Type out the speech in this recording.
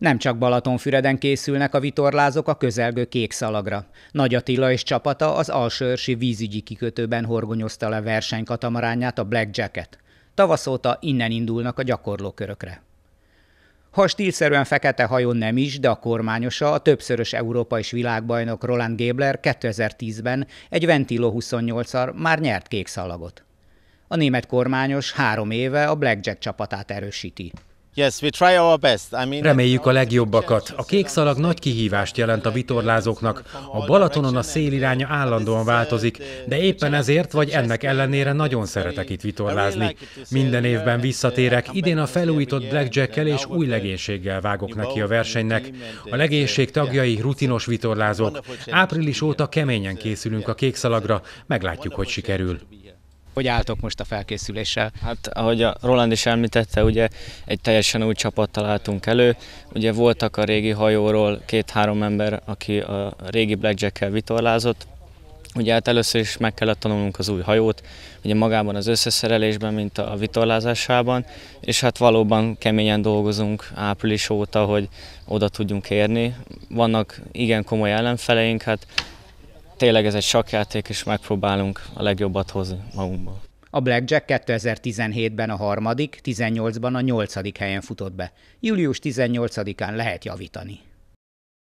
Nem csak Balatonfüreden készülnek a vitorlázók a közelgő kék szalagra. Nagy Attila és csapata az alsőörsi vízügyi kikötőben horgonyozta le versenykatamarányát a Black Jacket. Tavasz óta innen indulnak a gyakorlókörökre. Ha stílszerűen fekete hajón nem is, de a kormányosa, a többszörös Európa és világbajnok Roland Gébler 2010-ben egy Ventilo 28-ar már nyert kék szalagot. A német kormányos három éve a Blackjack csapatát erősíti. Reméljük a legjobbakat. A kék szalag nagy kihívást jelent a vitorlázóknak. A Balatonon a széliránya állandóan változik, de éppen ezért vagy ennek ellenére nagyon szeretek itt vitorlázni. Minden évben visszatérek, idén a felújított blackjackkel és új legénységgel vágok neki a versenynek. A legénység tagjai rutinos vitorlázók. Április óta keményen készülünk a kék szalagra, meglátjuk, hogy sikerül. Hogy álltok most a felkészüléssel? Hát ahogy a Roland is említette, ugye egy teljesen új csapattal találtunk elő. Ugye voltak a régi hajóról két-három ember, aki a régi blackjack-kel vitorlázott, Ugye hát először is meg kellett tanulnunk az új hajót, ugye magában az összeszerelésben, mint a vitorlázásában, és hát valóban keményen dolgozunk április óta, hogy oda tudjunk érni. Vannak igen komoly ellenfeleink, hát tényleg ez egy sakjáték, és megpróbálunk a legjobbat hozni magunkból. A Blackjack 2017-ben a harmadik, 18-ban a nyolcadik helyen futott be. Július 18-án lehet javítani.